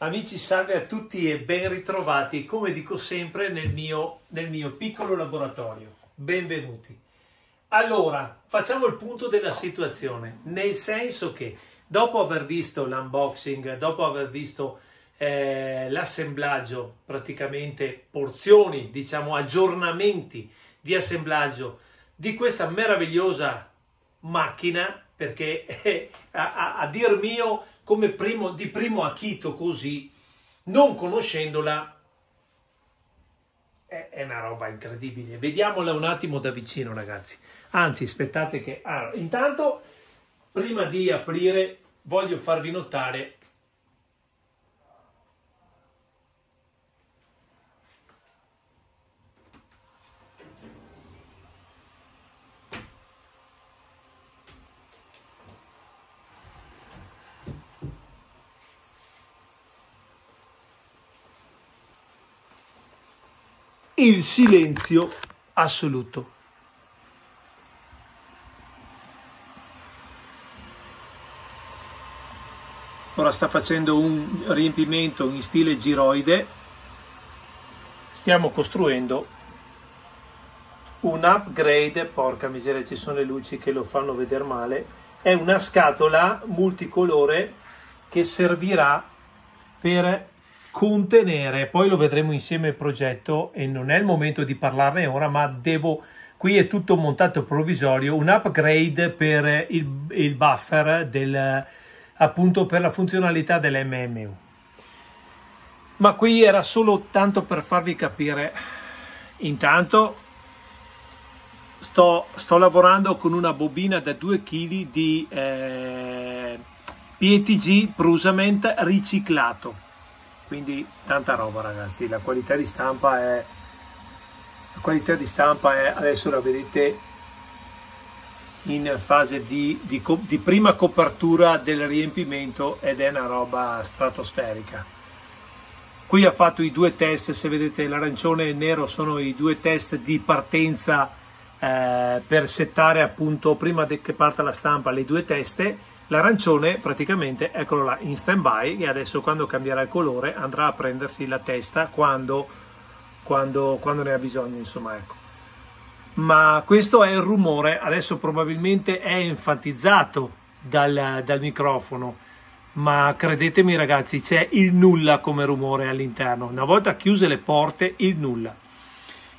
Amici, salve a tutti e ben ritrovati, come dico sempre, nel mio, nel mio, piccolo laboratorio. Benvenuti. Allora, facciamo il punto della situazione, nel senso che dopo aver visto l'unboxing, dopo aver visto eh, l'assemblaggio, praticamente porzioni, diciamo aggiornamenti di assemblaggio di questa meravigliosa macchina, perché eh, a, a, dir mio, come primo, di primo acchito così, non conoscendola, è, è, una roba incredibile. Vediamola un attimo da vicino, ragazzi. Anzi, aspettate che... Ah, intanto, prima di aprire, voglio farvi notare il silenzio assoluto. Ora sta facendo un riempimento in stile giroide. Stiamo costruendo un upgrade, porca miseria ci sono le luci che lo fanno vedere male, è una scatola multicolore che servirà per contenere. Poi lo vedremo insieme il progetto e non è il momento di parlarne ora, ma devo qui è tutto montato provvisorio, un upgrade per il, il buffer del, appunto per la funzionalità dell'MMU. Ma qui era solo tanto per farvi capire. Intanto sto, sto lavorando con una bobina da 2 kg di eh, PETG Brusament riciclato quindi tanta roba ragazzi la qualità di stampa è la qualità di stampa è adesso la vedete in fase di, di, di prima copertura del riempimento ed è una roba stratosferica qui ha fatto i due test se vedete l'arancione e il nero sono i due test di partenza eh, per settare appunto prima che parta la stampa le due teste L'arancione praticamente, eccolo là, in stand by e adesso quando cambierà il colore andrà a prendersi la testa quando, quando, quando ne ha bisogno, insomma, ecco. Ma questo è il rumore, adesso probabilmente è enfatizzato dal, dal microfono, ma credetemi ragazzi, c'è il nulla come rumore all'interno. Una volta chiuse le porte, il nulla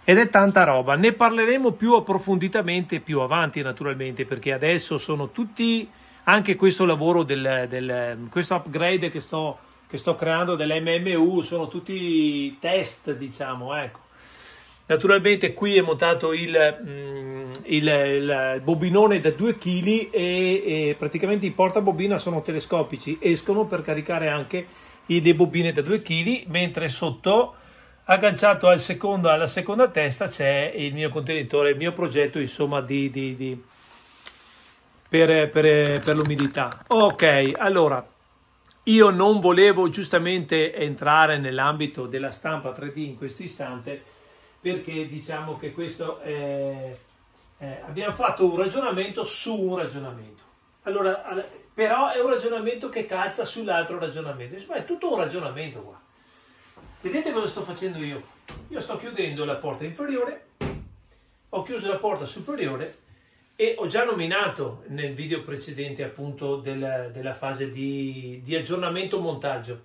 ed è tanta roba. Ne parleremo più approfonditamente più avanti, naturalmente, perché adesso sono tutti anche questo lavoro del, del questo upgrade che sto, che sto creando dell'MMU sono tutti test, diciamo, ecco. Naturalmente qui è montato il, mm, il, il bobinone da 2 kg e, e, praticamente i portabobina sono telescopici, escono per caricare anche le bobine da 2 kg, mentre sotto agganciato al secondo, alla seconda testa c'è il mio contenitore, il mio progetto insomma di, di, di per, per, per l'umidità. Ok, allora io non volevo giustamente entrare nell'ambito della stampa 3D in questo istante perché diciamo che questo è, eh, abbiamo fatto un ragionamento su un ragionamento. Allora, però è un ragionamento che calza sull'altro ragionamento. Insomma, è tutto un ragionamento qua. Vedete cosa sto facendo io? Io sto chiudendo la porta inferiore, ho chiuso la porta superiore e ho già nominato nel video precedente appunto del, della fase di, di aggiornamento montaggio.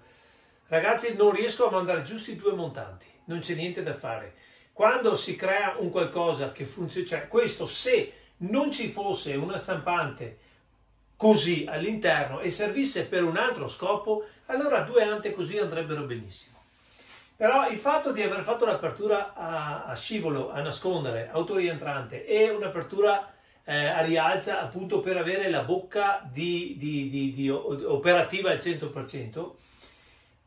Ragazzi non riesco a mandare giusti due montanti, non c'è niente da fare. Quando si crea un qualcosa che funziona, cioè questo se non ci fosse una stampante così all'interno e servisse per un altro scopo, allora due ante così andrebbero benissimo. Però il fatto di aver fatto l'apertura a, a scivolo, a nascondere, autorientrante e un'apertura a eh, a rialza appunto per avere la bocca di, di, di, di operativa al 100%,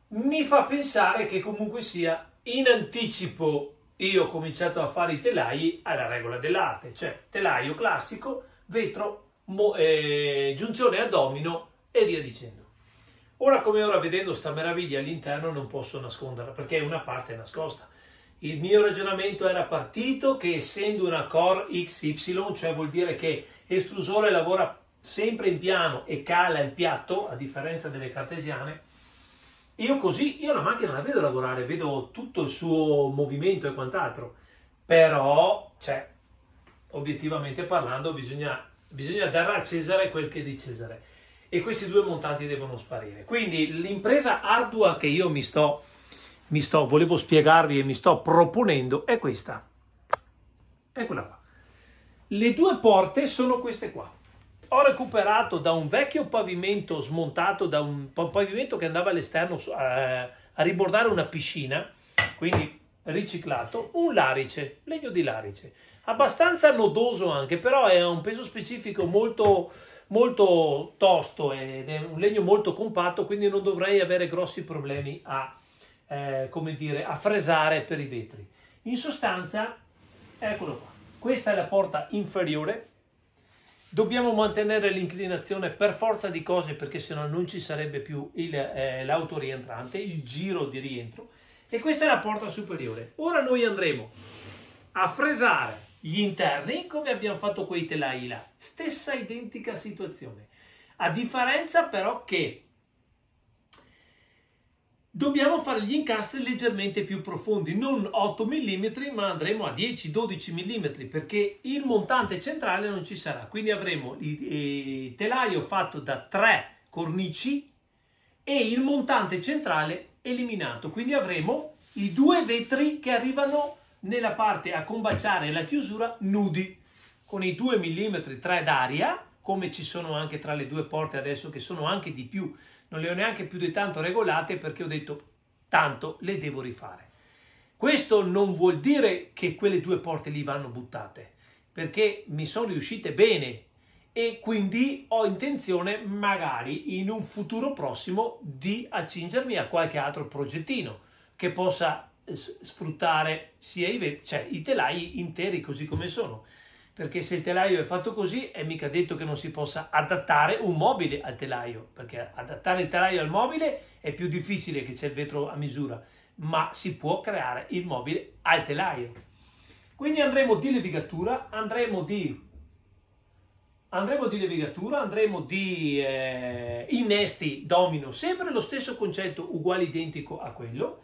mi fa pensare che comunque sia in anticipo io ho cominciato a fare i telai alla regola dell'arte, cioè telaio classico, vetro, mo, eh, giunzione a domino e via dicendo. Ora come ora vedendo sta meraviglia all'interno non posso nasconderla perché è una parte nascosta. Il mio ragionamento era partito che essendo una core XY, cioè vuol dire che estrusore lavora sempre in piano e cala il piatto, a differenza delle cartesiane, io così, io la macchina la vedo lavorare, vedo tutto il suo movimento e quant'altro, però, cioè, obiettivamente parlando, bisogna, bisogna dare a Cesare quel che è di Cesare e questi due montanti devono sparire. Quindi l'impresa ardua che io mi sto mi sto, volevo spiegarvi e mi sto proponendo è questa. Eccola qua. Le due porte sono queste qua. Ho recuperato da un vecchio pavimento smontato, da un pavimento che andava all'esterno a, a ribordare una piscina, quindi riciclato, un larice, legno di larice, abbastanza nodoso anche, però è un peso specifico molto, molto tosto, è un legno molto compatto, quindi non dovrei avere grossi problemi a eh, come dire, a fresare per i vetri. In sostanza, eccolo qua, questa è la porta inferiore, dobbiamo mantenere l'inclinazione per forza di cose perché sennò non ci sarebbe più eh, l'auto eh, rientrante, il giro di rientro, e questa è la porta superiore. Ora noi andremo a fresare gli interni come abbiamo fatto quei telai là, stessa identica situazione, a differenza però che dobbiamo fare gli incastri leggermente più profondi, non 8 mm ma andremo a 10-12 mm perché il montante centrale non ci sarà, quindi avremo il telaio fatto da tre cornici e il montante centrale eliminato, quindi avremo i due vetri che arrivano nella parte a combaciare la chiusura nudi con i 2 mm 3 d'aria come ci sono anche tra le due porte adesso che sono anche di più non le ho neanche più di tanto regolate perché ho detto tanto le devo rifare. Questo non vuol dire che quelle due porte lì vanno buttate, perché mi sono riuscite bene e quindi ho intenzione magari in un futuro prossimo di accingermi a qualche altro progettino che possa sfruttare sia i, cioè, i telai interi così come sono perché se il telaio è fatto così è mica detto che non si possa adattare un mobile al telaio, perché adattare il telaio al mobile è più difficile che c'è il vetro a misura, ma si può creare il mobile al telaio. Quindi andremo di levigatura, andremo di, andremo di levigatura, andremo di eh, innesti domino, sempre lo stesso concetto, uguale identico a quello,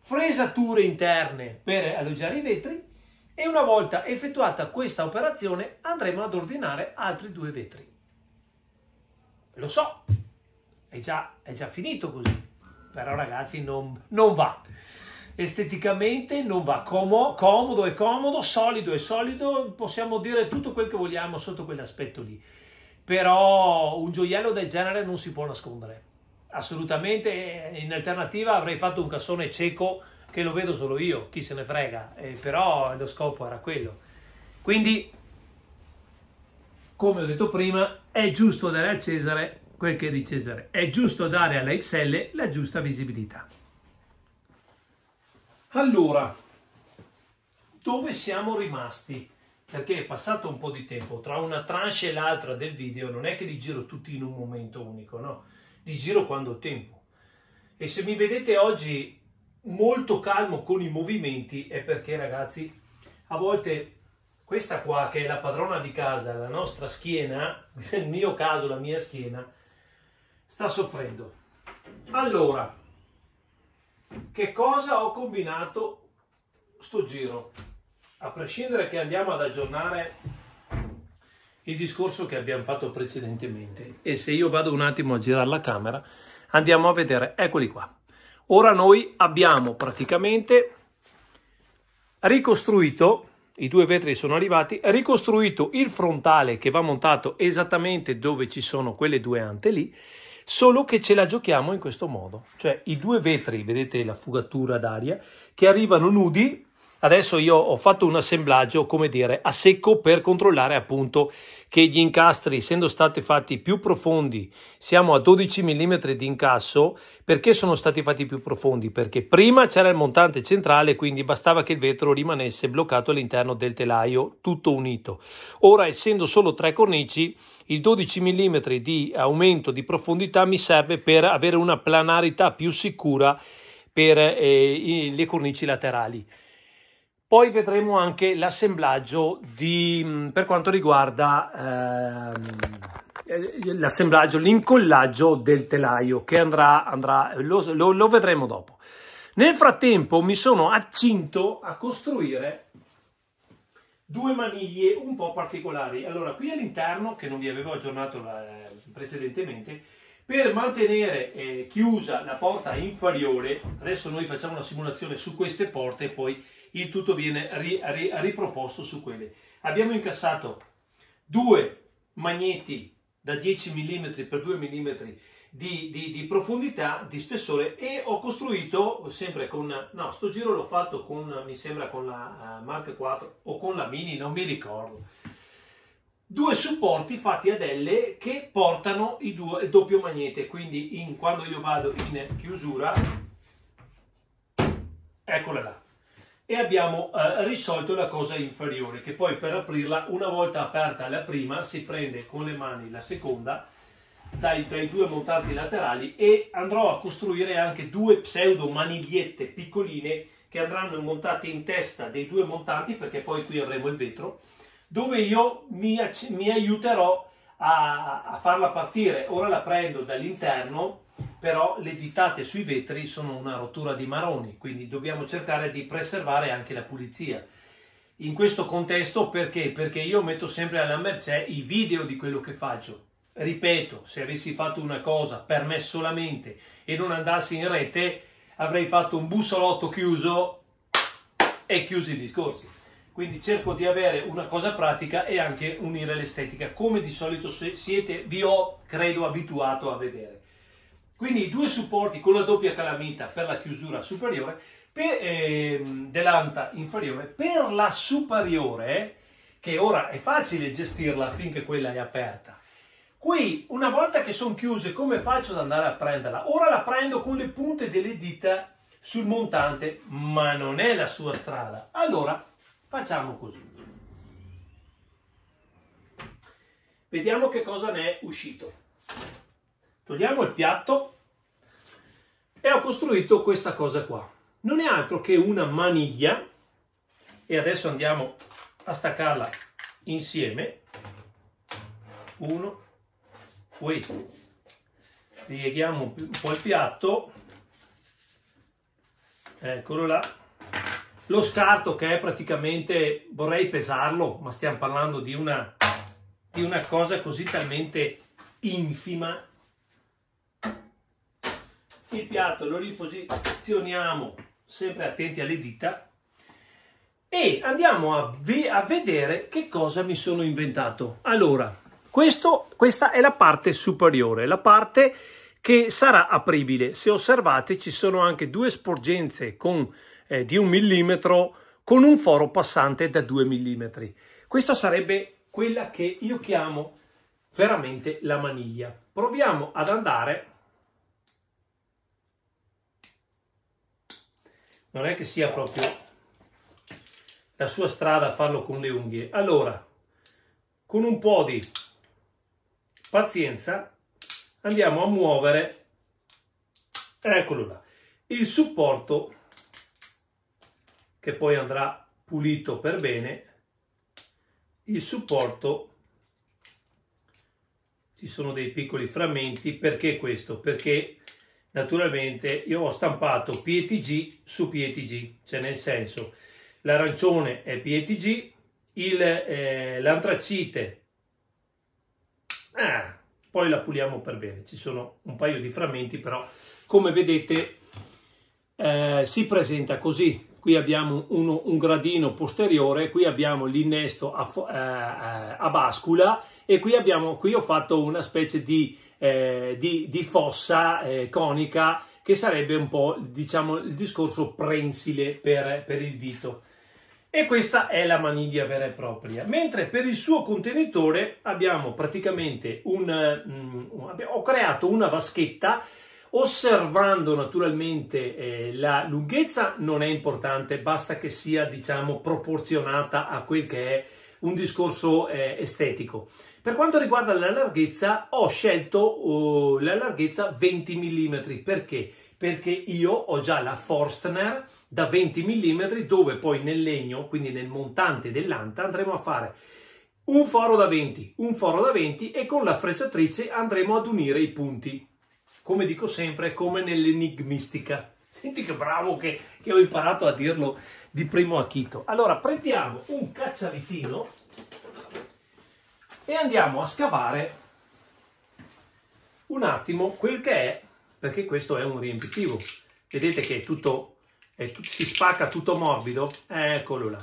fresature interne per alloggiare i vetri, e una volta effettuata questa operazione andremo ad ordinare altri due vetri. Lo so, è già, è già finito così, però ragazzi non, non va. Esteticamente non va, Como, comodo è comodo, solido è solido, possiamo dire tutto quel che vogliamo sotto quell'aspetto lì. Però un gioiello del genere non si può nascondere, assolutamente, in alternativa avrei fatto un cassone cieco che lo vedo solo io, chi se ne frega, eh, però lo scopo era quello. Quindi, come ho detto prima, è giusto dare a Cesare quel che è di Cesare, è giusto dare alla XL la giusta visibilità. Allora, dove siamo rimasti? Perché è passato un po' di tempo, tra una tranche e l'altra del video, non è che li giro tutti in un momento unico, no? Li giro quando ho tempo. E se mi vedete oggi molto calmo con i movimenti è perché ragazzi a volte questa qua che è la padrona di casa, la nostra schiena, nel mio caso la mia schiena, sta soffrendo. Allora, che cosa ho combinato sto giro? A prescindere che andiamo ad aggiornare il discorso che abbiamo fatto precedentemente e se io vado un attimo a girare la camera andiamo a vedere, eccoli qua. Ora noi abbiamo praticamente ricostruito, i due vetri sono arrivati, ricostruito il frontale che va montato esattamente dove ci sono quelle due ante lì, solo che ce la giochiamo in questo modo, cioè i due vetri, vedete la fugatura d'aria, che arrivano nudi Adesso io ho fatto un assemblaggio, come dire, a secco per controllare appunto che gli incastri, essendo stati fatti più profondi, siamo a 12 mm di incasso. Perché sono stati fatti più profondi? Perché prima c'era il montante centrale, quindi bastava che il vetro rimanesse bloccato all'interno del telaio, tutto unito. Ora, essendo solo tre cornici, il 12 mm di aumento di profondità mi serve per avere una planarità più sicura per eh, le cornici laterali. Poi vedremo anche l'assemblaggio di, mm, per quanto riguarda ehm, eh, l'assemblaggio, l'incollaggio del telaio che andrà, andrà lo, lo, lo vedremo dopo. Nel frattempo mi sono accinto a costruire due maniglie un po' particolari. Allora, qui all'interno, che non vi avevo aggiornato eh, precedentemente, per mantenere eh, chiusa la porta inferiore, adesso noi facciamo una simulazione su queste porte e poi il tutto viene ri, ri, riproposto su quelle. Abbiamo incassato due magneti da 10 mm per 2 mm di, di, di, profondità, di spessore e ho costruito sempre con, no, sto giro l'ho fatto con, mi sembra con la eh, Mark 4 o con la Mini, non mi ricordo, due supporti fatti ad L che portano i due, il doppio magnete, quindi in, quando io vado in chiusura, eccola là e abbiamo eh, risolto la cosa inferiore che poi per aprirla una volta aperta la prima si prende con le mani la seconda dai, dai due montanti laterali e andrò a costruire anche due pseudo manigliette piccoline che andranno montate in testa dei due montanti perché poi qui avremo il vetro dove io mi, mi aiuterò a, a farla partire ora la prendo dall'interno però le ditate sui vetri sono una rottura di maroni, quindi dobbiamo cercare di preservare anche la pulizia. In questo contesto perché? Perché io metto sempre alla mercé i video di quello che faccio. Ripeto, se avessi fatto una cosa per me solamente e non andassi in rete, avrei fatto un bussolotto chiuso e chiusi i discorsi. Quindi cerco di avere una cosa pratica e anche unire l'estetica, come di solito siete, vi ho, credo, abituato a vedere. Quindi i due supporti con la doppia calamita per la chiusura superiore per, eh, dell'anta inferiore, per la superiore, che ora è facile gestirla finché quella è aperta. Qui, una volta che sono chiuse, come faccio ad andare a prenderla? Ora la prendo con le punte delle dita sul montante, ma non è la sua strada. Allora, facciamo così. Vediamo che cosa ne è uscito. Togliamo il piatto e ho costruito questa cosa qua. Non è altro che una maniglia e adesso andiamo a staccarla insieme. Uno, poi rieghiamo un po' il piatto, eccolo là. Lo scarto che è praticamente, vorrei pesarlo, ma stiamo parlando di una, di una cosa così talmente infima il piatto lo riposizioniamo sempre attenti alle dita e andiamo a, ve a vedere che cosa mi sono inventato. Allora, questo, questa è la parte superiore, la parte che sarà apribile. Se osservate ci sono anche due sporgenze con, eh, di un millimetro con un foro passante da 2 mm. Questa sarebbe quella che io chiamo veramente la maniglia. Proviamo ad andare non è che sia proprio la sua strada farlo con le unghie. Allora, con un po' di pazienza andiamo a muovere, eccolo là, il supporto che poi andrà pulito per bene, il supporto ci sono dei piccoli frammenti perché questo perché naturalmente io ho stampato PETG su PETG, cioè nel senso l'arancione è PETG, eh, l'antracite, eh, poi la puliamo per bene, ci sono un paio di frammenti però come vedete eh, si presenta così, qui abbiamo uno, un gradino posteriore, qui abbiamo l'innesto a, eh, eh, a, bascula e qui, abbiamo, qui ho fatto una specie di, eh, di, di fossa eh, conica che sarebbe un po' diciamo, il discorso prensile per, per il dito. E questa è la maniglia vera e propria, mentre per il suo contenitore abbiamo praticamente un... Mm, ho creato una vaschetta Osservando naturalmente eh, la lunghezza non è importante, basta che sia diciamo proporzionata a quel che è un discorso eh, estetico. Per quanto riguarda la larghezza, ho scelto oh, la larghezza 20 mm perché? Perché io ho già la Forstner da 20 mm dove poi nel legno, quindi nel montante dell'anta, andremo a fare un foro da 20, un foro da 20 e con la frecciatrice andremo ad unire i punti come dico sempre, come nell'enigmistica. Senti che bravo che, che ho imparato a dirlo di primo acchito. Allora, prendiamo un cacciavitino e andiamo a scavare un attimo quel che è, perché questo è un riempitivo. Vedete che è tutto, è, si spacca tutto morbido? Eccolo là.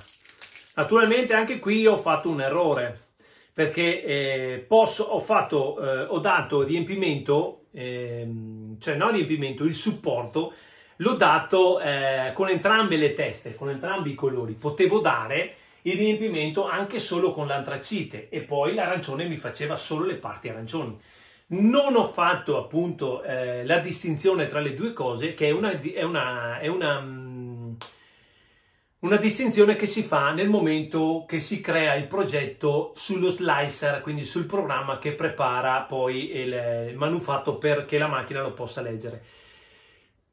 Naturalmente anche qui ho fatto un errore, perché eh, posso, ho, fatto, eh, ho dato riempimento ehm, cioè non riempimento, il supporto, l'ho dato eh, con entrambe le teste, con entrambi i colori. Potevo dare il riempimento anche solo con l'antracite e poi l'arancione mi faceva solo le parti arancioni. Non ho fatto appunto eh, la distinzione tra le due cose, che è una, è una, è una mm, una distinzione che si fa nel momento che si crea il progetto sullo slicer, quindi sul programma che prepara poi eh, il manufatto perché la macchina lo possa leggere.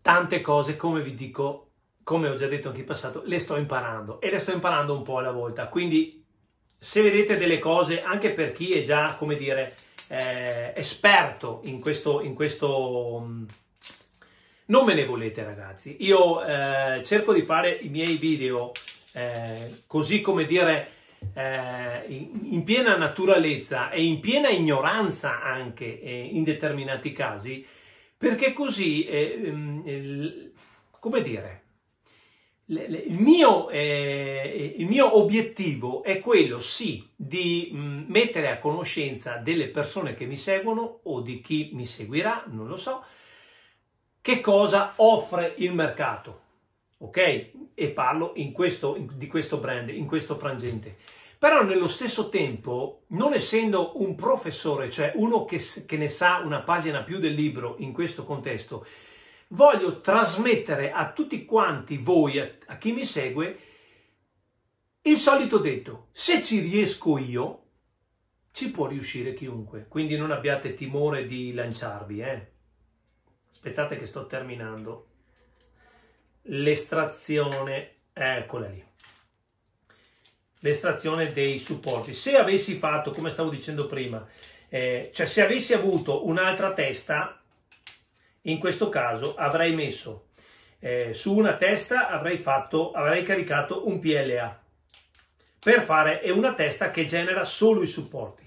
Tante cose, come vi dico, come ho già detto anche in passato, le sto imparando e le sto imparando un po' alla volta. Quindi se vedete delle cose, anche per chi è già, come dire, eh, esperto in questo, in questo mm, non me ne volete ragazzi, io eh, cerco di fare i miei video eh, così come dire eh, in piena naturalezza e in piena ignoranza anche eh, in determinati casi, perché così, eh, ehm, come dire, il mio, eh, il mio, obiettivo è quello sì di mm, mettere a conoscenza delle persone che mi seguono o di chi mi seguirà, non lo so, che cosa offre il mercato, ok? E parlo questo, in, di questo brand, in questo frangente. Però nello stesso tempo, non essendo un professore, cioè uno che, che ne sa una pagina più del libro in questo contesto, voglio trasmettere a tutti quanti voi, a, a chi mi segue, il solito detto, se ci riesco io, ci può riuscire chiunque. Quindi non abbiate timore di lanciarvi, eh? aspettate che sto terminando, l'estrazione, eccola eh, lì, l'estrazione dei supporti. Se avessi fatto, come stavo dicendo prima, eh, cioè se avessi avuto un'altra testa, in questo caso avrei messo eh, su una testa avrei, fatto, avrei caricato un PLA per fare è una testa che genera solo i supporti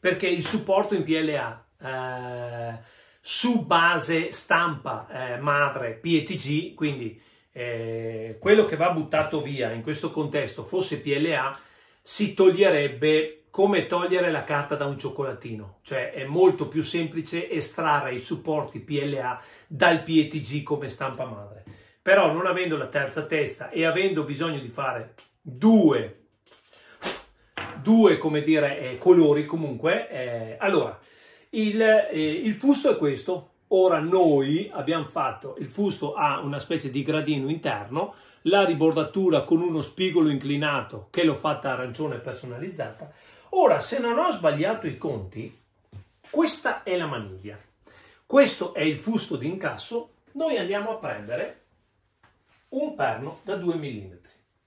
perché il supporto in PLA eh, su base stampa eh, madre PETG, quindi eh, quello che va buttato via in questo contesto fosse PLA, si toglierebbe come togliere la carta da un cioccolatino, cioè è molto più semplice estrarre i supporti PLA dal PETG come stampa madre. Però non avendo la terza testa e avendo bisogno di fare due, due come dire, eh, colori comunque, eh, allora il, eh, il fusto è questo. Ora noi abbiamo fatto, il fusto ha una specie di gradino interno, la ribordatura con uno spigolo inclinato che l'ho fatta arancione personalizzata. Ora, se non ho sbagliato i conti, questa è la maniglia. Questo è il fusto d'incasso. Noi andiamo a prendere un perno da 2 mm,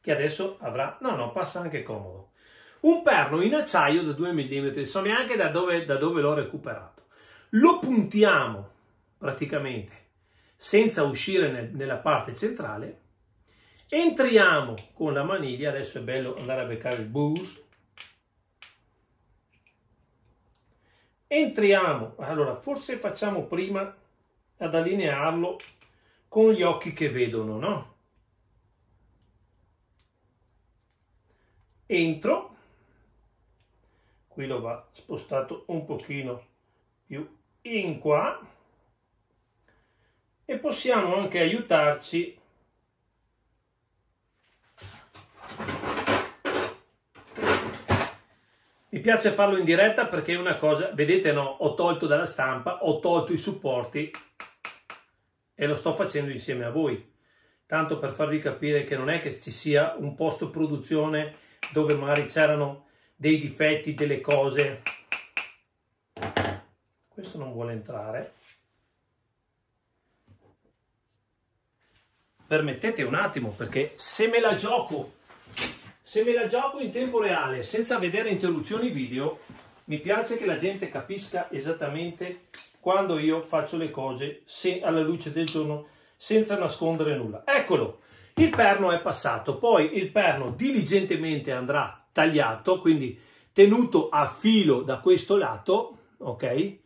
che adesso avrà... No, no, passa anche comodo un perno in acciaio da 2 mm, so neanche da dove, da dove l'ho recuperato. Lo puntiamo praticamente senza uscire nel, nella parte centrale, entriamo con la maniglia, adesso è bello andare a beccare il bus, entriamo, allora forse facciamo prima ad allinearlo con gli occhi che vedono, no? Entro, qui lo va spostato un pochino più in qua e possiamo anche aiutarci Mi piace farlo in diretta perché è una cosa, vedete no, ho tolto dalla stampa, ho tolto i supporti e lo sto facendo insieme a voi. Tanto per farvi capire che non è che ci sia un posto produzione dove magari c'erano dei difetti delle cose. Questo non vuole entrare. Permettete un attimo perché se me la gioco, se me la gioco in tempo reale senza vedere interruzioni video, mi piace che la gente capisca esattamente quando io faccio le cose se, alla luce del giorno senza nascondere nulla. Eccolo, il perno è passato, poi il perno diligentemente andrà tagliato, quindi tenuto a filo da questo lato, ok?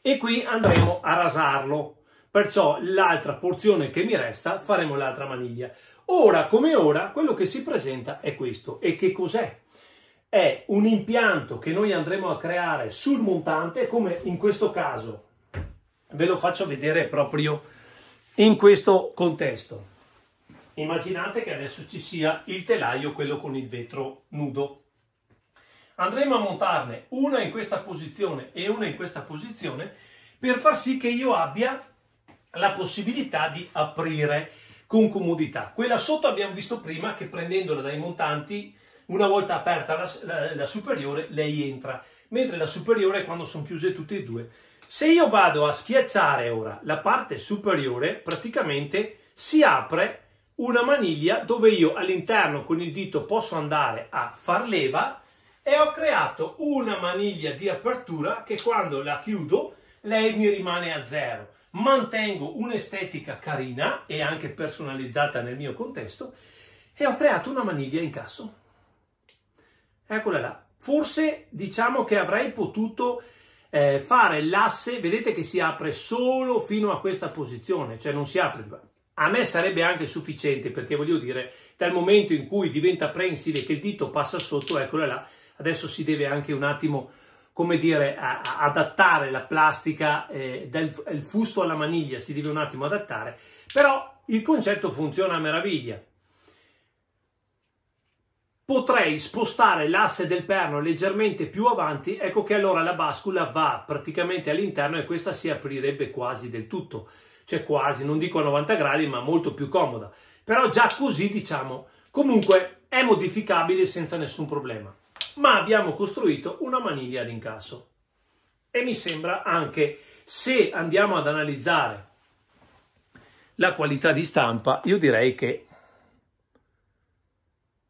E qui andremo a rasarlo. Perciò l'altra porzione che mi resta faremo l'altra maniglia. Ora come ora quello che si presenta è questo. E che cos'è? È un impianto che noi andremo a creare sul montante come in questo caso. Ve lo faccio vedere proprio in questo contesto. Immaginate che adesso ci sia il telaio, quello con il vetro nudo. Andremo a montarne una in questa posizione e una in questa posizione per far sì che io abbia la possibilità di aprire con comodità. Quella sotto abbiamo visto prima che prendendola dai montanti, una volta aperta la, la, la superiore, lei entra, mentre la superiore è quando sono chiuse tutte e due. Se io vado a schiacciare ora la parte superiore, praticamente si apre una maniglia dove io all'interno con il dito posso andare a far leva e ho creato una maniglia di apertura che quando la chiudo lei mi rimane a zero. Mantengo un'estetica carina e anche personalizzata nel mio contesto e ho creato una maniglia in casso. Eccola là. Forse diciamo che avrei potuto eh, fare l'asse, vedete che si apre solo fino a questa posizione, cioè non si apre a me sarebbe anche sufficiente perché voglio dire, dal momento in cui diventa prensile che il dito passa sotto, eccolo là, adesso si deve anche un attimo, come dire, a, a adattare la plastica eh, dal fusto alla maniglia, si deve un attimo adattare, però il concetto funziona a meraviglia. Potrei spostare l'asse del perno leggermente più avanti, ecco che allora la bascula va praticamente all'interno e questa si aprirebbe quasi del tutto cioè quasi, non dico a 90 gradi, ma molto più comoda. Però già così, diciamo, comunque è modificabile senza nessun problema. Ma abbiamo costruito una maniglia d'incasso. E mi sembra anche, se andiamo ad analizzare la qualità di stampa, io direi che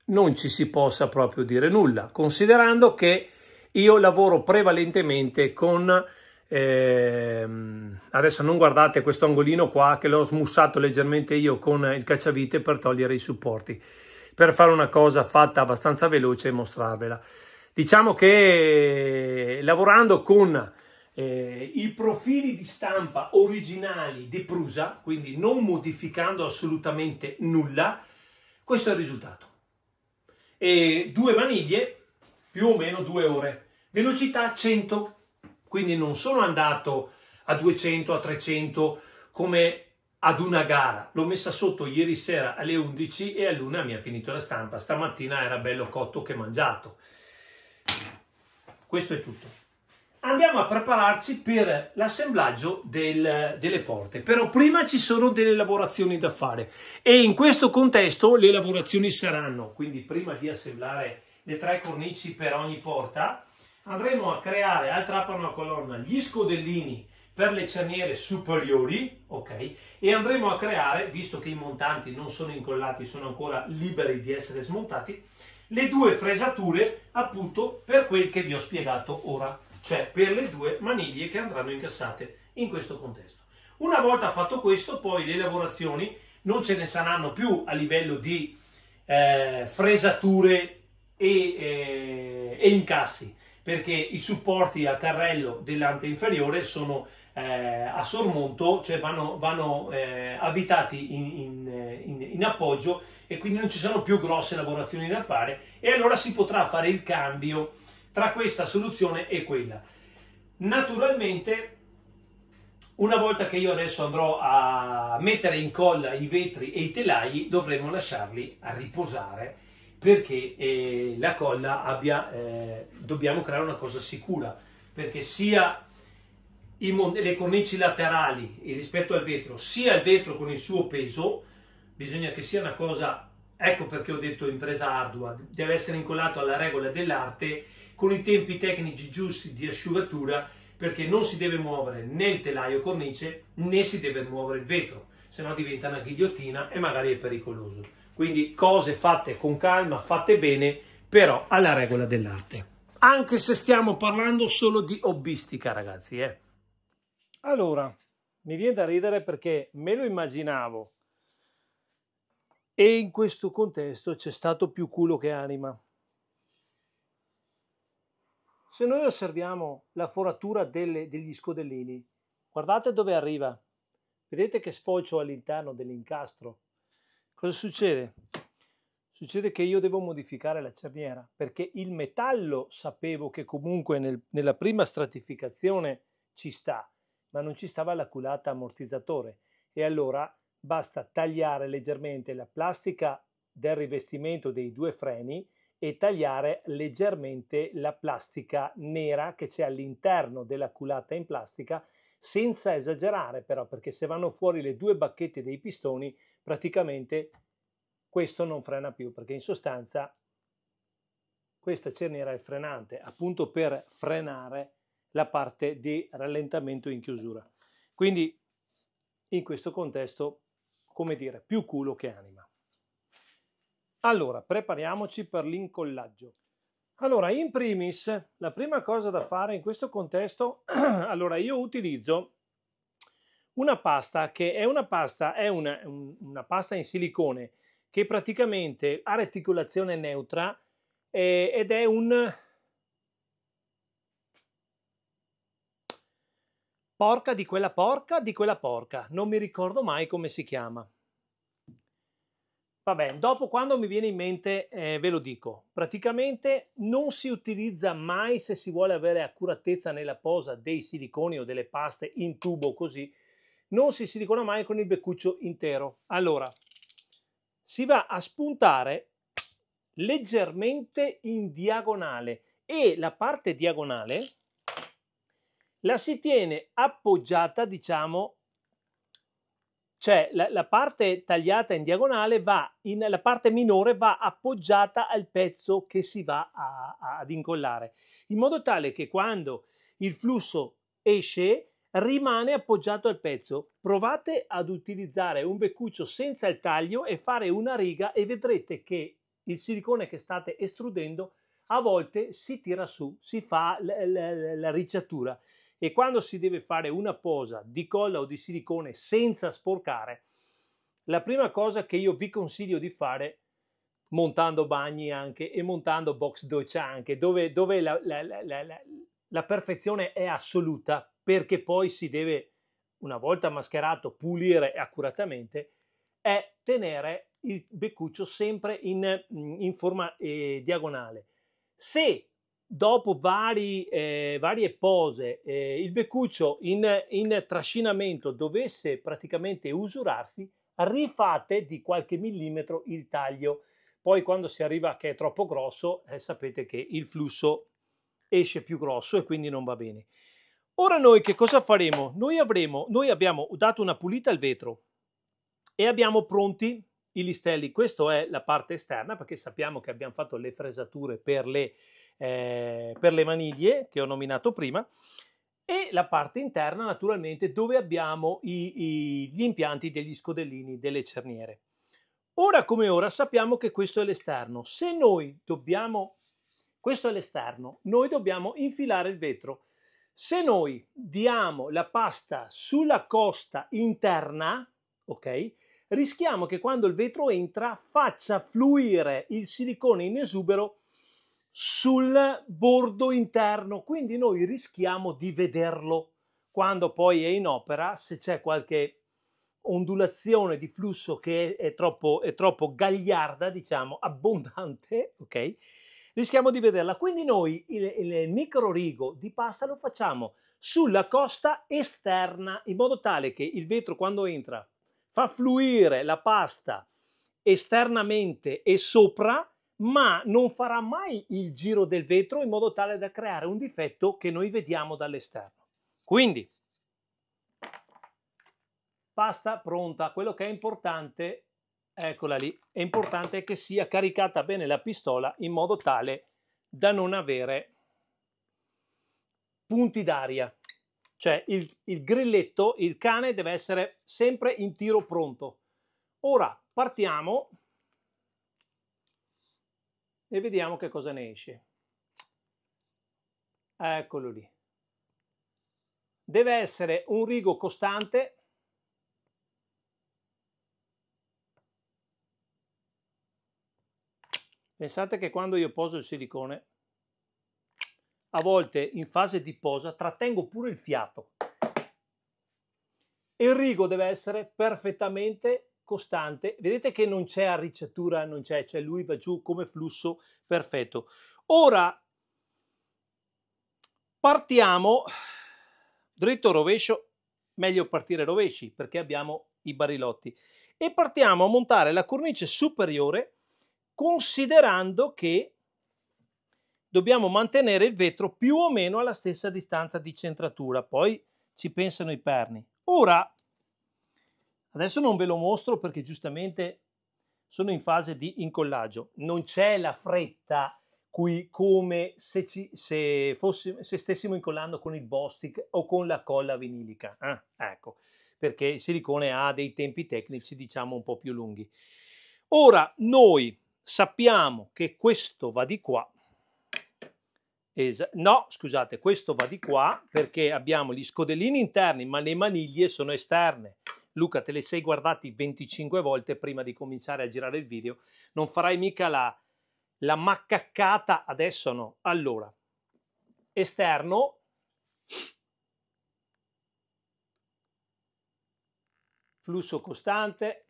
non ci si possa proprio dire nulla, considerando che io lavoro prevalentemente con Ehm, adesso non guardate questo angolino qua che l'ho smussato leggermente io con il cacciavite per togliere i supporti, per fare una cosa fatta abbastanza veloce e mostrarvela. Diciamo che lavorando con eh, i profili di stampa originali di Prusa, quindi non modificando assolutamente nulla, questo è il risultato. E due maniglie, più o meno due ore, velocità 100 quindi non sono andato a 200, a 300 come ad una gara. L'ho messa sotto ieri sera alle 11 e all'una mi ha finito la stampa. Stamattina era bello cotto che mangiato. Questo è tutto. Andiamo a prepararci per l'assemblaggio del, delle porte, però prima ci sono delle lavorazioni da fare e in questo contesto le lavorazioni saranno, quindi prima di assemblare le tre cornici per ogni porta, andremo a creare al trapano a colonna gli scodellini per le cerniere superiori, ok? E andremo a creare, visto che i montanti non sono incollati, sono ancora liberi di essere smontati, le due fresature appunto per quel che vi ho spiegato ora, cioè per le due maniglie che andranno incassate in questo contesto. Una volta fatto questo, poi le lavorazioni non ce ne saranno più a livello di eh, fresature e, eh, e incassi, perché i supporti a carrello dell'ante inferiore sono eh, a sormonto, cioè vanno, vanno eh, avvitati in, in, eh, in, in, appoggio e quindi non ci sono più grosse lavorazioni da fare e allora si potrà fare il cambio tra questa soluzione e quella. Naturalmente, una volta che io adesso andrò a mettere in colla i vetri e i telai, dovremo lasciarli a riposare perché eh, la colla abbia, eh, dobbiamo creare una cosa sicura, perché sia le cornici laterali rispetto al vetro, sia il vetro con il suo peso, bisogna che sia una cosa, ecco perché ho detto impresa ardua, deve essere incollato alla regola dell'arte con i tempi tecnici giusti di asciugatura perché non si deve muovere né il telaio cornice né si deve muovere il vetro, se no diventa una ghigliottina e magari è pericoloso. Quindi cose fatte con calma, fatte bene, però alla regola dell'arte. Anche se stiamo parlando solo di hobbistica, ragazzi. Eh. Allora, mi viene da ridere perché me lo immaginavo. E in questo contesto c'è stato più culo che anima. Se noi osserviamo la foratura delle, degli scodellini, guardate dove arriva. Vedete che sfocio all'interno dell'incastro Cosa succede? Succede che io devo modificare la cerniera perché il metallo sapevo che comunque nel, nella prima stratificazione ci sta, ma non ci stava la culata ammortizzatore e allora basta tagliare leggermente la plastica del rivestimento dei due freni e tagliare leggermente la plastica nera che c'è all'interno della culata in plastica senza esagerare però, perché se vanno fuori le due bacchette dei pistoni, praticamente questo non frena più, perché in sostanza questa cerniera è frenante, appunto per frenare la parte di rallentamento in chiusura. Quindi in questo contesto, come dire, più culo che anima. Allora, prepariamoci per l'incollaggio. Allora, in primis, la prima cosa da fare in questo contesto, allora io utilizzo una pasta che è una pasta, è una, una pasta in silicone che praticamente ha reticolazione neutra eh, ed è un... Porca di quella porca di quella porca, non mi ricordo mai come si chiama. Vabbè, dopo quando mi viene in mente eh, ve lo dico. Praticamente non si utilizza mai se si vuole avere accuratezza nella posa dei siliconi o delle paste in tubo così. Non si silicona mai con il beccuccio intero. Allora, si va a spuntare leggermente in diagonale e la parte diagonale la si tiene appoggiata, diciamo, cioè la, la, parte tagliata in diagonale va, in, la parte minore va appoggiata al pezzo che si va a, a, ad incollare, in modo tale che quando il flusso esce rimane appoggiato al pezzo. Provate ad utilizzare un beccuccio senza il taglio e fare una riga e vedrete che il silicone che state estrudendo a volte si tira su, si fa la, la, la ricciatura e quando si deve fare una posa di colla o di silicone senza sporcare, la prima cosa che io vi consiglio di fare montando bagni anche e montando box doccia anche, dove, dove la, la, la, la, perfezione è assoluta perché poi si deve, una volta mascherato, pulire accuratamente, è tenere il beccuccio sempre in, in forma eh, diagonale. Se dopo vari, eh, varie pose eh, il beccuccio in, in, trascinamento dovesse praticamente usurarsi, rifate di qualche millimetro il taglio. Poi quando si arriva che è troppo grosso, eh, sapete che il flusso esce più grosso e quindi non va bene. Ora noi che cosa faremo? Noi, avremo, noi abbiamo dato una pulita al vetro e abbiamo pronti i listelli. Questa è la parte esterna perché sappiamo che abbiamo fatto le fresature per le eh, per le maniglie che ho nominato prima e la parte interna naturalmente dove abbiamo i, i, gli impianti degli scodellini delle cerniere. Ora come ora sappiamo che questo è l'esterno. Se noi dobbiamo, questo è l'esterno, noi dobbiamo infilare il vetro. Se noi diamo la pasta sulla costa interna, ok, rischiamo che quando il vetro entra faccia fluire il silicone in esubero sul bordo interno, quindi noi rischiamo di vederlo quando poi è in opera, se c'è qualche ondulazione di flusso che è, troppo, è troppo gagliarda, diciamo, abbondante, ok? Rischiamo di vederla. Quindi noi il, il rigo di pasta lo facciamo sulla costa esterna, in modo tale che il vetro quando entra fa fluire la pasta esternamente e sopra, ma non farà mai il giro del vetro in modo tale da creare un difetto che noi vediamo dall'esterno. Quindi, pasta pronta, quello che è importante, eccola lì, è importante che sia caricata bene la pistola in modo tale da non avere punti d'aria. Cioè il, il grilletto, il cane deve essere sempre in tiro pronto. Ora partiamo e vediamo che cosa ne esce. Eccolo lì. Deve essere un rigo costante Pensate che quando io poso il silicone, a volte in fase di posa trattengo pure il fiato. Il rigo deve essere perfettamente costante, vedete che non c'è arricciatura, non c'è, cioè lui va giù come flusso perfetto. Ora partiamo dritto rovescio, meglio partire rovesci perché abbiamo i barilotti e partiamo a montare la cornice superiore considerando che dobbiamo mantenere il vetro più o meno alla stessa distanza di centratura, poi ci pensano i perni. Ora Adesso non ve lo mostro perché giustamente sono in fase di incollaggio. Non c'è la fretta qui come se, ci, se, fossimo, se stessimo incollando con il Bostic o con la colla vinilica. Ah, ecco, perché il silicone ha dei tempi tecnici diciamo un po' più lunghi. Ora noi sappiamo che questo va di qua. Esa no, scusate, questo va di qua perché abbiamo gli scodellini interni ma le maniglie sono esterne Luca te le sei guardati 25 volte prima di cominciare a girare il video, non farai mica la, la maccaccata adesso no. Allora, esterno, flusso costante,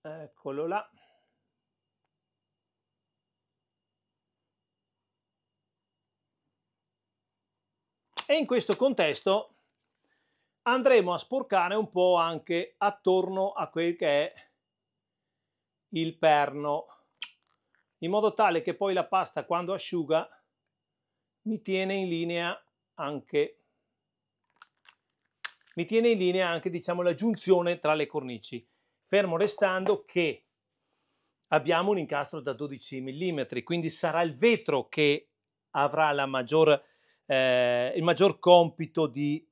eccolo là. E in questo contesto andremo a sporcare un po' anche attorno a quel che è il perno in modo tale che poi la pasta quando asciuga mi tiene in linea anche mi tiene in linea anche diciamo la giunzione tra le cornici fermo restando che abbiamo un incastro da 12 mm quindi sarà il vetro che avrà la maggior, eh, il maggior compito di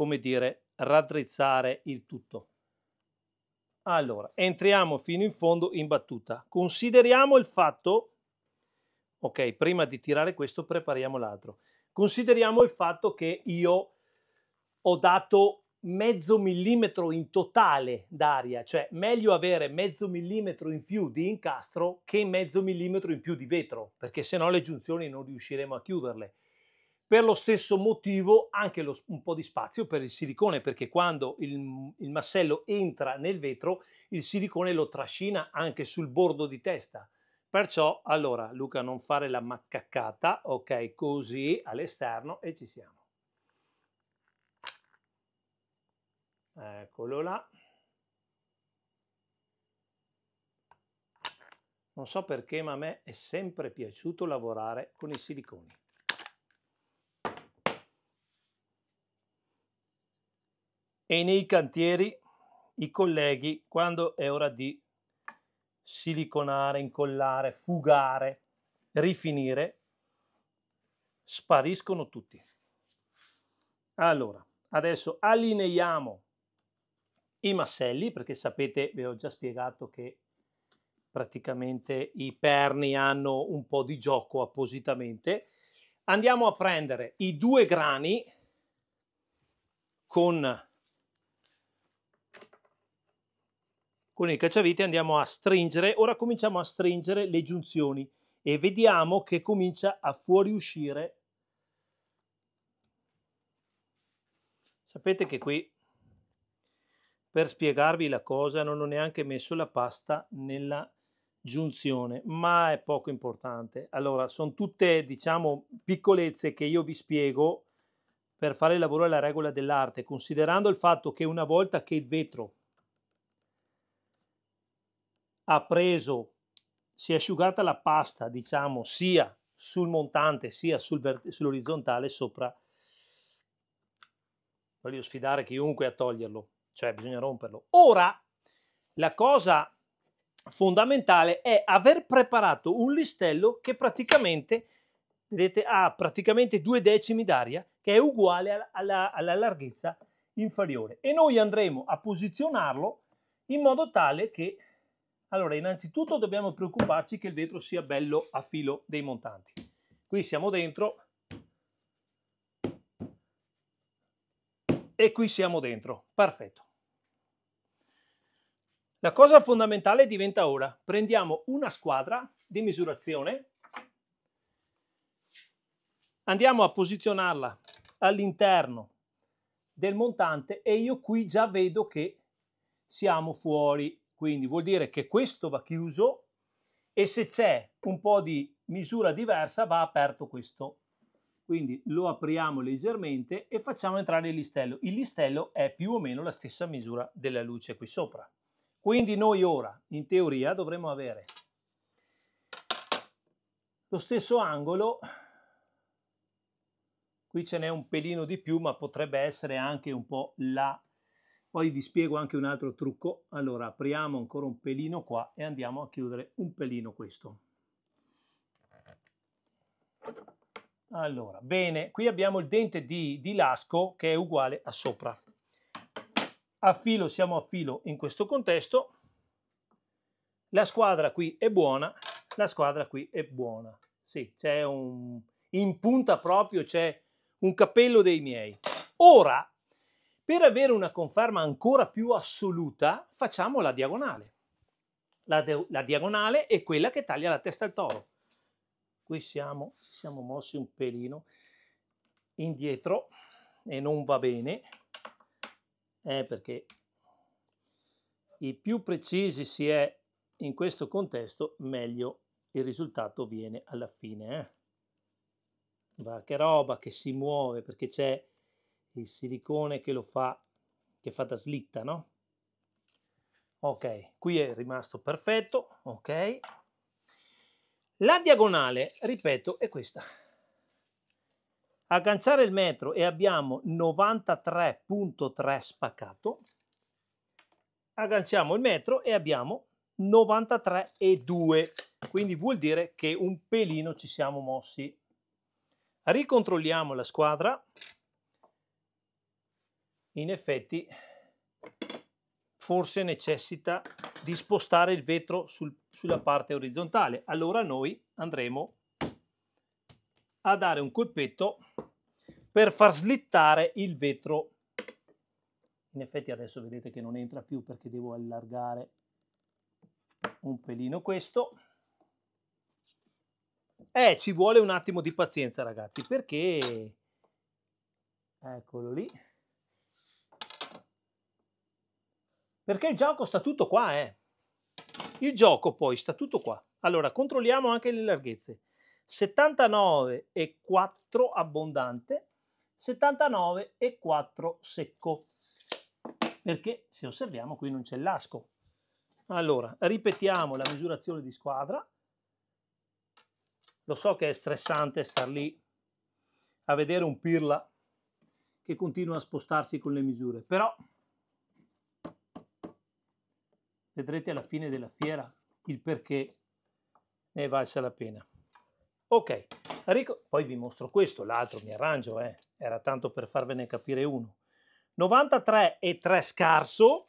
come dire, raddrizzare il tutto. Allora, entriamo fino in fondo in battuta. Consideriamo il fatto, ok, prima di tirare questo prepariamo l'altro. Consideriamo il fatto che io ho dato mezzo millimetro in totale d'aria, cioè meglio avere mezzo millimetro in più di incastro che mezzo millimetro in più di vetro, perché se no le giunzioni non riusciremo a chiuderle. Per lo stesso motivo anche lo, un po' di spazio per il silicone, perché quando il, il massello entra nel vetro, il silicone lo trascina anche sul bordo di testa. Perciò, allora, Luca, non fare la maccaccata, ok, così all'esterno e ci siamo. Eccolo là. Non so perché, ma a me è sempre piaciuto lavorare con i siliconi. e nei cantieri i colleghi, quando è ora di siliconare, incollare, fugare, rifinire, spariscono tutti. Allora, adesso allineiamo i masselli, perché sapete, vi ho già spiegato che praticamente i perni hanno un po' di gioco appositamente. Andiamo a prendere i due grani con Con il cacciavite andiamo a stringere, ora cominciamo a stringere le giunzioni e vediamo che comincia a fuoriuscire. Sapete che qui, per spiegarvi la cosa, non ho neanche messo la pasta nella giunzione, ma è poco importante. Allora, sono tutte, diciamo, piccolezze che io vi spiego per fare il lavoro alla regola dell'arte, considerando il fatto che una volta che il vetro ha preso, si è asciugata la pasta, diciamo, sia sul montante sia sul sull'orizzontale sopra. Voglio sfidare chiunque a toglierlo, cioè bisogna romperlo. Ora, la cosa fondamentale è aver preparato un listello che praticamente, vedete, ha praticamente due decimi d'aria, che è uguale alla, alla, alla larghezza inferiore. E noi andremo a posizionarlo in modo tale che allora, innanzitutto dobbiamo preoccuparci che il vetro sia bello a filo dei montanti. Qui siamo dentro e qui siamo dentro. Perfetto. La cosa fondamentale diventa ora, prendiamo una squadra di misurazione, andiamo a posizionarla all'interno del montante e io qui già vedo che siamo fuori quindi vuol dire che questo va chiuso e se c'è un po' di misura diversa va aperto questo. Quindi lo apriamo leggermente e facciamo entrare il listello. Il listello è più o meno la stessa misura della luce qui sopra. Quindi noi ora, in teoria, dovremmo avere lo stesso angolo qui ce n'è un pelino di più ma potrebbe essere anche un po' la poi vi spiego anche un altro trucco. Allora apriamo ancora un pelino qua e andiamo a chiudere un pelino questo. Allora, bene, qui abbiamo il dente di, di, lasco che è uguale a sopra. A filo siamo a filo in questo contesto. La squadra qui è buona, la squadra qui è buona. Sì, c'è un... in punta proprio c'è un capello dei miei. Ora per avere una conferma ancora più assoluta, facciamo la diagonale. La, la, diagonale è quella che taglia la testa al toro. Qui siamo, siamo mossi un pelino indietro e non va bene, eh, perché i più precisi si è in questo contesto, meglio il risultato viene alla fine. Eh. Va, che roba che si muove perché c'è il silicone che lo fa, che fa da slitta, no? Ok, qui è rimasto perfetto, ok. La diagonale, ripeto, è questa. Agganciare il metro e abbiamo 93.3 spaccato. Agganciamo il metro e abbiamo 93,2. Quindi vuol dire che un pelino ci siamo mossi. Ricontrolliamo la squadra in effetti forse necessita di spostare il vetro sul, sulla parte orizzontale. Allora noi andremo a dare un colpetto per far slittare il vetro. In effetti adesso vedete che non entra più perché devo allargare un pelino questo. Eh, ci vuole un attimo di pazienza ragazzi perché... Eccolo lì. Perché il gioco sta tutto qua, eh. Il gioco poi sta tutto qua. Allora, controlliamo anche le larghezze. 79 e 4 abbondante, 79 e 4 secco. Perché se osserviamo qui non c'è l'asco. Allora, ripetiamo la misurazione di squadra. Lo so che è stressante star lì a vedere un pirla che continua a spostarsi con le misure, però Vedrete alla fine della fiera il perché ne è valsa la pena. Ok, Rico, poi vi mostro questo, l'altro mi arrangio, eh. era tanto per farvene capire uno. 93 e 3 scarso,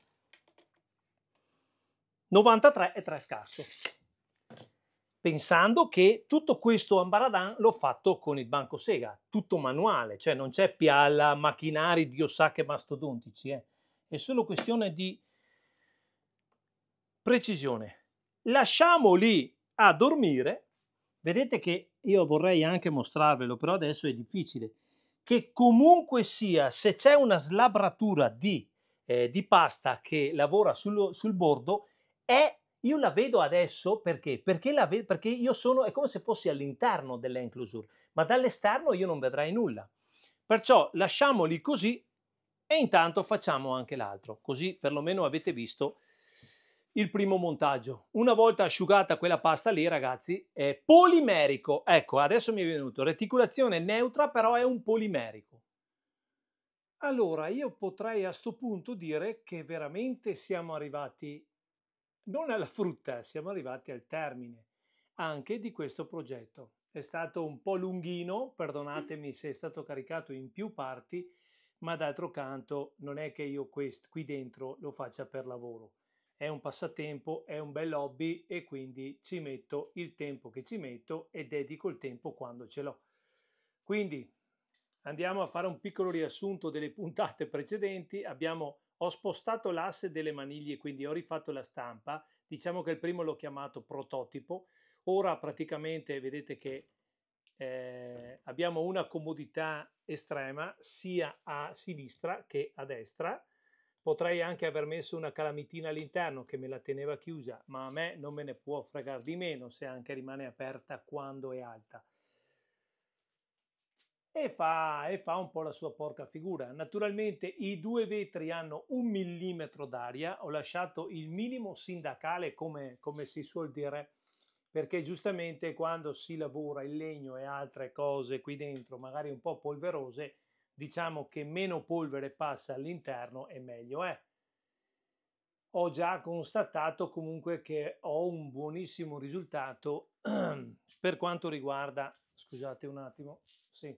93 e 3 scarso. Pensando che tutto questo ambaradan l'ho fatto con il banco sega, tutto manuale, cioè non c'è pialla, macchinari, Dio sa che mastodontici, eh. è solo questione di precisione. Lasciamoli a dormire. Vedete che io vorrei anche mostrarvelo, però adesso è difficile. Che comunque sia, se c'è una slabratura di, eh, di pasta che lavora sul, sul bordo, è io la vedo adesso perché? Perché, vedo, perché, io sono, è come se fossi all'interno dell'enclosure, ma dall'esterno io non vedrai nulla. Perciò lasciamoli così e intanto facciamo anche l'altro, così perlomeno avete visto il primo montaggio. Una volta asciugata quella pasta lì, ragazzi, è polimerico. Ecco, adesso mi è venuto reticolazione neutra, però è un polimerico. Allora, io potrei a questo punto dire che veramente siamo arrivati non alla frutta, siamo arrivati al termine anche di questo progetto. È stato un po' lunghino, perdonatemi se è stato caricato in più parti, ma d'altro canto non è che io questo, qui dentro lo faccia per lavoro è un passatempo, è un bel hobby e quindi ci metto il tempo che ci metto e dedico il tempo quando ce l'ho. Quindi andiamo a fare un piccolo riassunto delle puntate precedenti. Abbiamo, ho spostato l'asse delle maniglie, quindi ho rifatto la stampa. Diciamo che il primo l'ho chiamato prototipo. Ora praticamente vedete che eh, abbiamo una comodità estrema sia a sinistra che a destra Potrei anche aver messo una calamitina all'interno che me la teneva chiusa, ma a me non me ne può fregare di meno se anche rimane aperta quando è alta. E fa, e fa, un po' la sua porca figura. Naturalmente i due vetri hanno un millimetro d'aria, ho lasciato il minimo sindacale come, come, si suol dire, perché giustamente quando si lavora il legno e altre cose qui dentro, magari un po' polverose, diciamo che meno polvere passa all'interno e meglio è. Ho già constatato comunque che ho un buonissimo risultato per quanto riguarda, scusate un attimo, sì,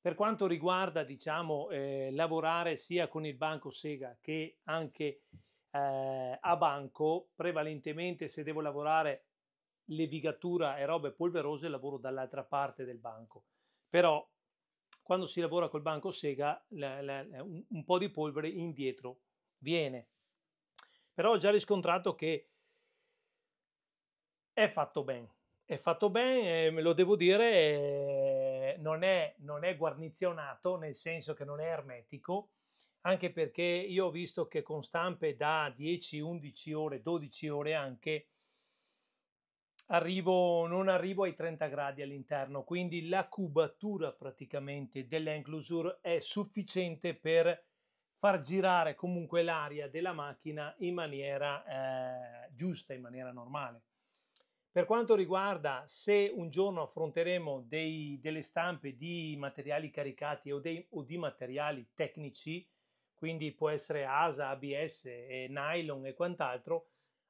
per quanto riguarda diciamo eh, lavorare sia con il banco sega che anche eh, a banco, prevalentemente se devo lavorare levigatura e robe polverose lavoro dall'altra parte del banco. Però quando si lavora col banco sega la, la, un, un, po' di polvere indietro viene. Però ho già riscontrato che è fatto bene, è fatto bene, ehm, me lo devo dire, eh, non è, non è guarnizionato nel senso che non è ermetico, anche perché io ho visto che con stampe da 10, 11 ore, 12 ore anche arrivo, non arrivo ai 30 gradi all'interno, quindi la cubatura praticamente dell'enclosure è sufficiente per far girare comunque l'aria della macchina in maniera eh, giusta, in maniera normale. Per quanto riguarda se un giorno affronteremo dei, delle stampe di materiali caricati o, dei, o, di materiali tecnici, quindi può essere ASA, ABS, e nylon e quant'altro,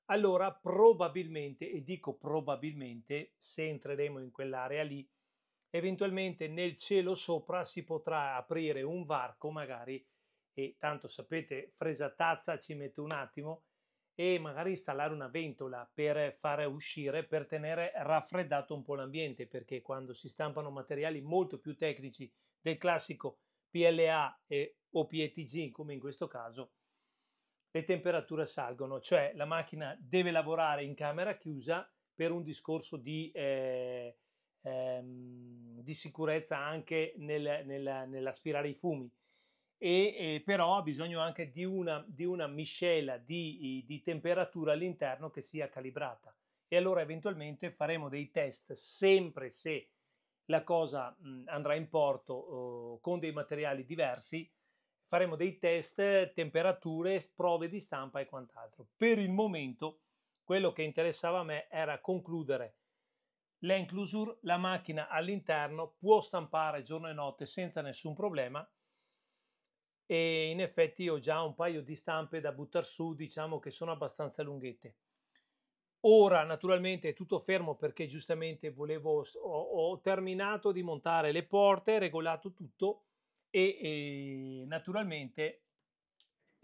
allora probabilmente, e dico probabilmente, se entreremo in quell'area lì, eventualmente nel cielo sopra si potrà aprire un varco magari, e tanto sapete, fresa tazza ci mette un attimo, e magari installare una ventola per far uscire, per tenere raffreddato un po' l'ambiente, perché quando si stampano materiali molto più tecnici del classico PLA e, o PETG, come in questo caso, le temperature salgono, cioè la macchina deve lavorare in camera chiusa per un discorso di, eh, ehm, di sicurezza anche nel, nel, nell'aspirare i fumi. E, eh, però ha bisogno anche di una, di una miscela di, di temperatura all'interno che sia calibrata. E allora eventualmente faremo dei test sempre se la cosa mh, andrà in porto eh, con dei materiali diversi faremo dei test, temperature, prove di stampa e quant'altro. Per il momento quello che interessava a me era concludere l'enclosure, la macchina all'interno può stampare giorno e notte senza nessun problema e in effetti ho già un paio di stampe da buttare su, diciamo che sono abbastanza lunghette. Ora naturalmente è tutto fermo perché giustamente volevo, ho, ho terminato di montare le porte, regolato tutto, e, e ehm, naturalmente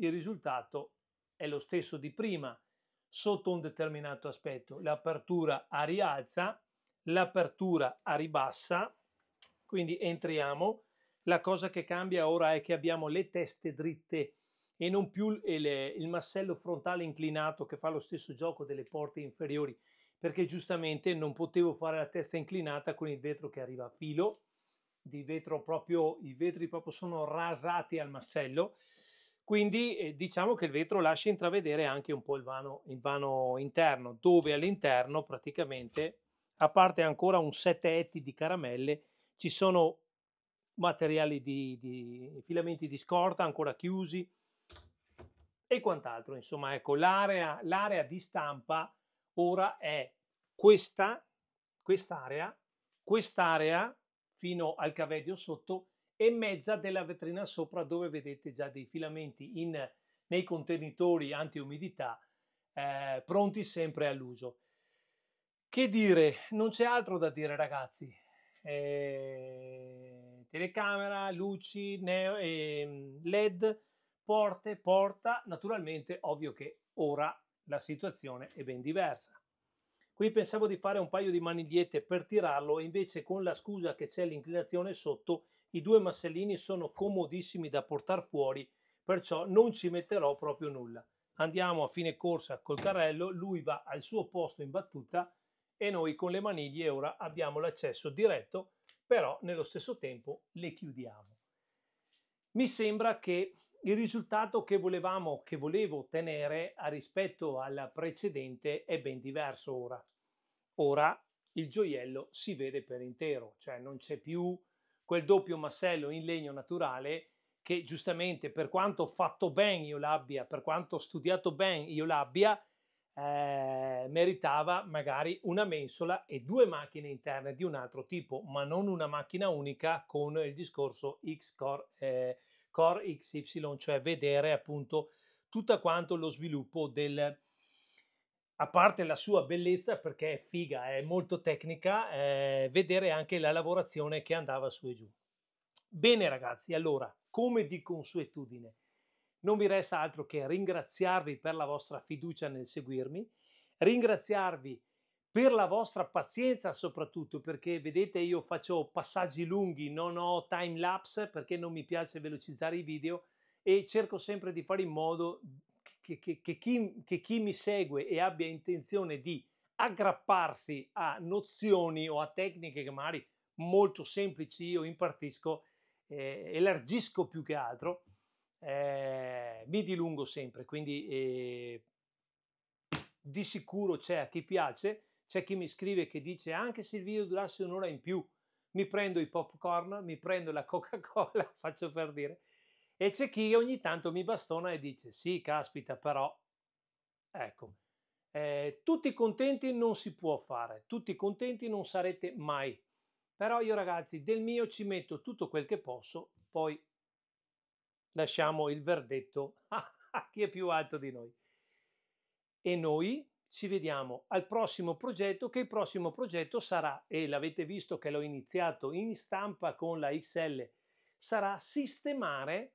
il risultato è lo stesso di prima sotto un determinato aspetto. L'apertura a rialza, l'apertura a ribassa, quindi entriamo. La cosa che cambia ora è che abbiamo le teste dritte e non più il, il massello frontale inclinato che fa lo stesso gioco delle porte inferiori, perché giustamente non potevo fare la testa inclinata con il vetro che arriva a filo di vetro proprio, i vetri proprio sono rasati al massello, quindi eh, diciamo che il vetro lascia intravedere anche un po' il vano, il vano interno, dove all'interno praticamente, a parte ancora un 7 etti di caramelle, ci sono materiali di, di filamenti di scorta ancora chiusi e quant'altro. Insomma, ecco, l'area, l'area di stampa ora è questa, quest'area, quest'area fino al caveggio sotto e mezza della vetrina sopra dove vedete già dei filamenti in, nei contenitori antiumidità eh, pronti sempre all'uso. Che dire, non c'è altro da dire ragazzi. Eh, telecamera, luci, neo, eh, led, porte, porta. Naturalmente, ovvio che ora la situazione è ben diversa. Qui pensavo di fare un paio di manigliette per tirarlo e invece con la scusa che c'è l'inclinazione sotto i due massellini sono comodissimi da portare fuori perciò non ci metterò proprio nulla. Andiamo a fine corsa col carrello, lui va al suo posto in battuta e noi con le maniglie ora abbiamo l'accesso diretto però nello stesso tempo le chiudiamo. Mi sembra che il risultato che volevamo, che volevo ottenere rispetto al precedente è ben diverso ora. Ora il gioiello si vede per intero, cioè non c'è più quel doppio massello in legno naturale che giustamente per quanto fatto ben io l'abbia, per quanto studiato ben io l'abbia, eh, meritava magari una mensola e due macchine interne di un altro tipo, ma non una macchina unica con il discorso X-Core. Eh, Core XY, cioè vedere appunto tutto quanto lo sviluppo del a parte la sua bellezza perché è figa, è molto tecnica, eh, vedere anche la lavorazione che andava su e giù. Bene ragazzi, allora, come di consuetudine, non mi resta altro che ringraziarvi per la vostra fiducia nel seguirmi, ringraziarvi per la vostra pazienza soprattutto perché vedete io faccio passaggi lunghi, non ho time lapse perché non mi piace velocizzare i video e cerco sempre di fare in modo che, che, che, chi, che chi mi segue e abbia intenzione di aggrapparsi a nozioni o a tecniche che magari molto semplici io impartisco, eh, elargisco più che altro, eh, mi dilungo sempre, quindi eh, di sicuro c'è a chi piace, c'è chi mi scrive che dice anche se il video durasse un'ora in più, mi prendo i popcorn, mi prendo la Coca-Cola, faccio per dire, e c'è chi ogni tanto mi bastona e dice sì, caspita, però, ecco, eh, tutti contenti non si può fare, tutti contenti non sarete mai, però io ragazzi del mio ci metto tutto quel che posso, poi lasciamo il verdetto a chi è più alto di noi. E noi ci vediamo al prossimo progetto che il prossimo progetto sarà, e l'avete visto che l'ho iniziato in stampa con la XL, sarà sistemare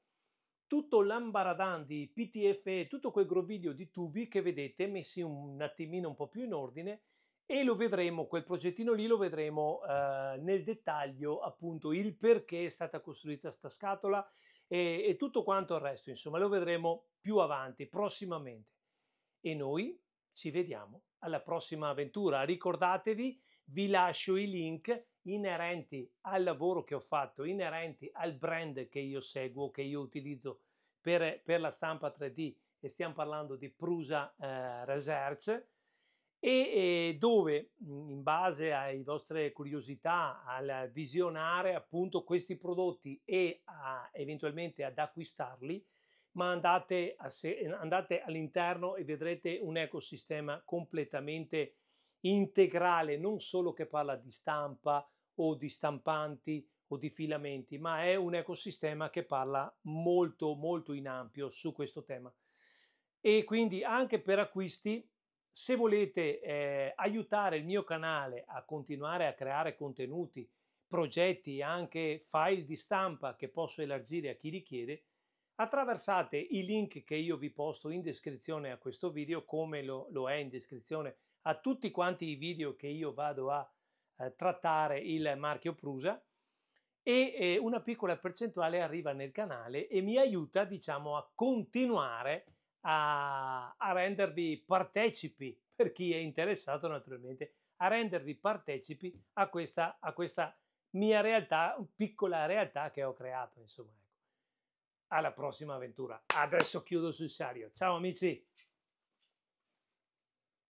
tutto l'ambaradan di PTF e tutto quel groviglio di tubi che vedete messi un attimino un po' più in ordine e lo vedremo, quel progettino lì lo vedremo eh, nel dettaglio appunto il perché è stata costruita questa scatola e, e tutto quanto il resto, insomma lo vedremo più avanti, prossimamente. E noi ci vediamo alla prossima avventura. Ricordatevi, vi lascio i link inerenti al lavoro che ho fatto, inerenti al brand che io seguo, che io utilizzo per, per la stampa 3D e stiamo parlando di Prusa eh, Research e, e dove in base alle vostre curiosità al visionare appunto questi prodotti e a, eventualmente ad acquistarli ma andate, eh, andate all'interno e vedrete un ecosistema completamente integrale, non solo che parla di stampa o di stampanti o di filamenti, ma è un ecosistema che parla molto molto in ampio su questo tema. E quindi anche per acquisti, se volete eh, aiutare il mio canale a continuare a creare contenuti, progetti, anche file di stampa che posso elargire a chi richiede, attraversate i link che io vi posto in descrizione a questo video, come lo, lo è in descrizione a tutti quanti i video che io vado a eh, trattare il marchio Prusa e eh, una piccola percentuale arriva nel canale e mi aiuta diciamo a continuare a, a rendervi partecipi per chi è interessato naturalmente a rendervi partecipi a questa, a questa mia realtà, piccola realtà che ho creato insomma alla prossima avventura. Adesso chiudo sul serio. Ciao amici!